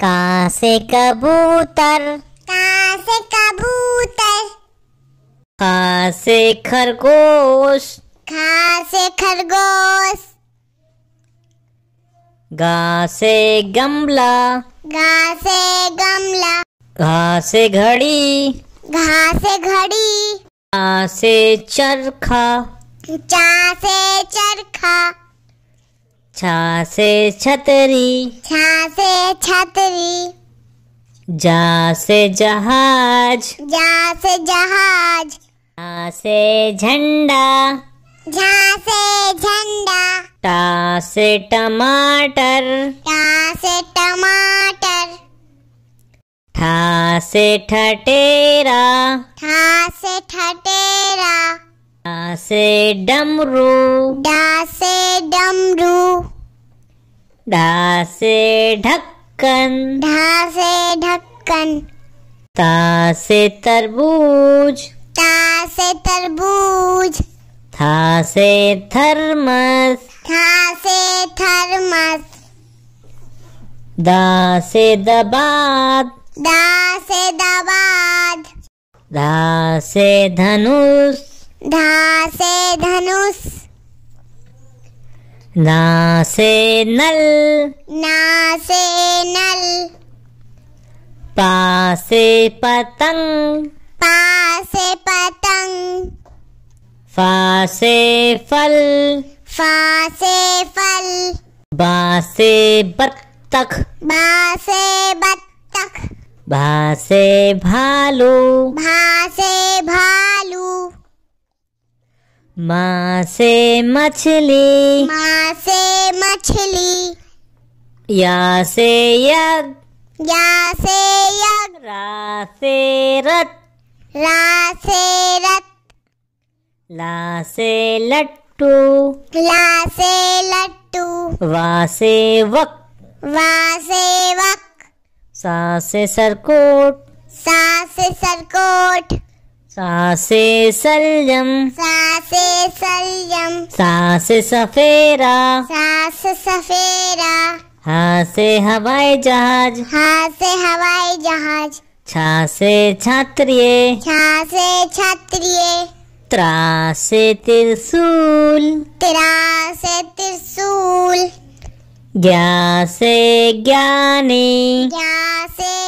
का से कबूतर का से कबूतर खा से खरगोश खा से खरगोश गा से गमला गा से गमला घा से घड़ी घा से घड़ी आ से चरखा चा से चरखा छासे छतरी छा से छतरी जा से जहाज जा से जहाज से झंडा झासे से झंडा टा से टमाटर टा से टमाटर ठा से ठटेरा ठा से ठटेरा डा से डमरू डा से डमरू डा से ढक्कन ढा से ढक्कन ता से तरबूज ता से तरबूज था से थर्मस था से थर्मस दा से दबाद दा से दबाद दा से धनुष धा से धनुष ना से नल ना से नल पा से पतंग पा से पतंग फा से फल फा से फल बा से बत्तख बा से बत्तख भा से भालू भा से भालू माँ से मछली माँ से मछली या से यग या से यग रा से रथ रा से रथ ला से लट्टू ला से लट्टू वा से वक वा से वक सा से सरकोट सा से सरकोट सा से सलजम सा सासे सा से सफेरा से सफेरा हा से हवाई जहाज हा से हवाई जहाज छा से छात्रिय छा से छात्रिय त्रा से त्रिशूल त्रा से त्रिशूल ज्ञा से ज्ञानी ज्ञा से